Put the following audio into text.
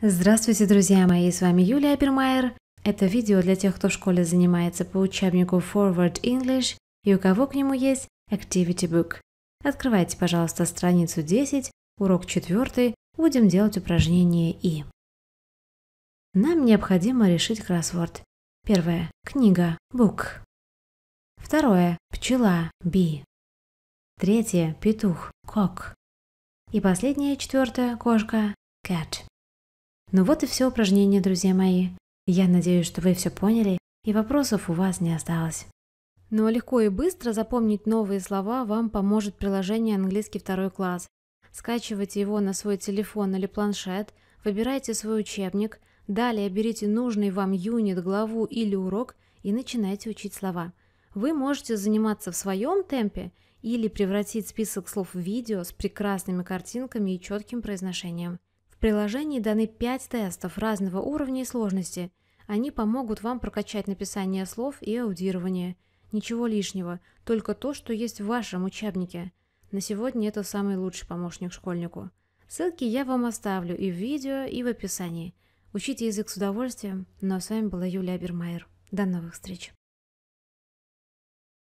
Здравствуйте, друзья мои, с вами Юлия Пермайер. Это видео для тех, кто в школе занимается по учебнику Forward English и у кого к нему есть Activity Book. Открывайте, пожалуйста, страницу 10, урок 4, будем делать упражнение «И». Нам необходимо решить кроссворд. Первое – книга, book. Второе – пчела, bee. Третье – петух, cock. И последнее, четвертое – кошка, cat. Ну вот и все упражнения, друзья мои. Я надеюсь, что вы все поняли и вопросов у вас не осталось. Ну а легко и быстро запомнить новые слова вам поможет приложение «Английский второй класс». Скачивайте его на свой телефон или планшет, выбирайте свой учебник, далее берите нужный вам юнит, главу или урок и начинайте учить слова. Вы можете заниматься в своем темпе или превратить список слов в видео с прекрасными картинками и четким произношением. В приложении даны 5 тестов разного уровня и сложности. Они помогут вам прокачать написание слов и аудирование. Ничего лишнего, только то, что есть в вашем учебнике. На сегодня это самый лучший помощник школьнику. Ссылки я вам оставлю и в видео, и в описании. Учите язык с удовольствием. Ну а с вами была Юлия Бермайер. До новых встреч!